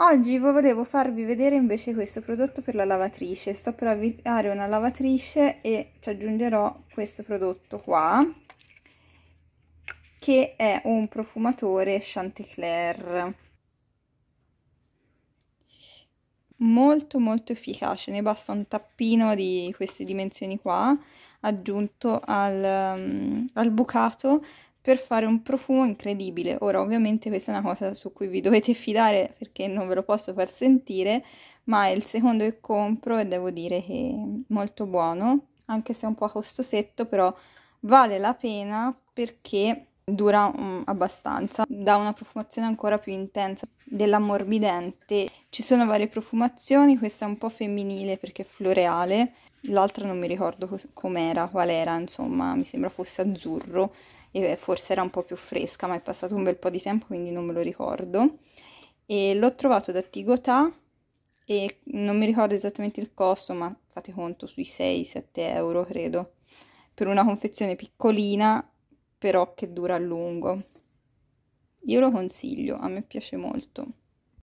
Oggi volevo farvi vedere invece questo prodotto per la lavatrice, sto per avviare una lavatrice e ci aggiungerò questo prodotto qua che è un profumatore Chanticleer molto molto efficace, ne basta un tappino di queste dimensioni qua aggiunto al, mm, al bucato per fare un profumo incredibile. Ora, ovviamente questa è una cosa su cui vi dovete fidare perché non ve lo posso far sentire, ma è il secondo che compro e devo dire che è molto buono, anche se è un po' costosetto, però vale la pena perché dura um, abbastanza, dà una profumazione ancora più intensa dell'ammorbidente. Ci sono varie profumazioni, questa è un po' femminile perché è floreale, l'altra non mi ricordo com'era, qual era, insomma, mi sembra fosse azzurro e eh, forse era un po' più fresca, ma è passato un bel po' di tempo quindi non me lo ricordo. E l'ho trovato da Tigotà e non mi ricordo esattamente il costo, ma fate conto sui 6-7 euro credo. Per una confezione piccolina però che dura a lungo. Io lo consiglio, a me piace molto.